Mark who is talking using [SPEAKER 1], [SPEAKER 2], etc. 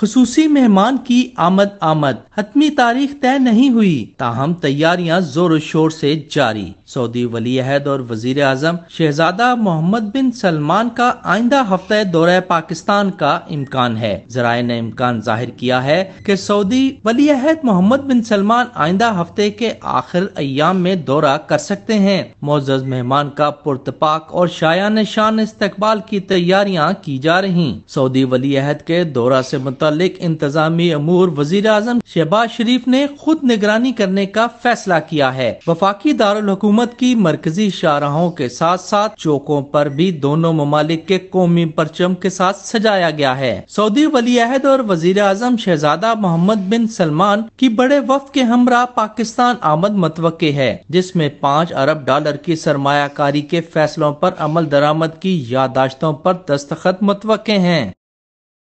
[SPEAKER 1] खसूसी मेहमान की आमद आमद हतमी तारीख तय नहीं हुई ताहम तैयारियां जोर शोर से जारी सऊदी वली अहद और वजीर अजम शहजादा मोहम्मद बिन सलमान का आइंदा हफ्ते दौरे पाकिस्तान का इम्कान है जराये ने इम्कान जाहिर किया है कि सऊदी वली अहद मोहम्मद बिन सलमान आइंदा हफ्ते के आखिर अयाम में दौरा कर सकते हैं मोजज मेहमान का पुरतपाक और शाया निशान इस्तकबाल की तैयारियाँ की जा रही सऊदी वली अहद के दौरा ऐसी मुतल इंतजामी अमूर वजीर अजम शहबाज शरीफ ने खुद निगरानी करने का फैसला किया है वफाकी दारकूमत की मरकजी शाहराहों के साथ साथ चौकों पर भी दोनों ममालिक के कौमी परचम के साथ सजाया गया है सऊदी वली अहद और वजीर अजम शहजादा मोहम्मद बिन सलमान की बड़े वफ के हमरा पाकिस्तान आमद मतव है जिसमे पाँच अरब डॉलर की सरमाकारी के फैसलों आरोप अमल दरामद की यादाश्तों आरोप दस्तखत मतवके हैं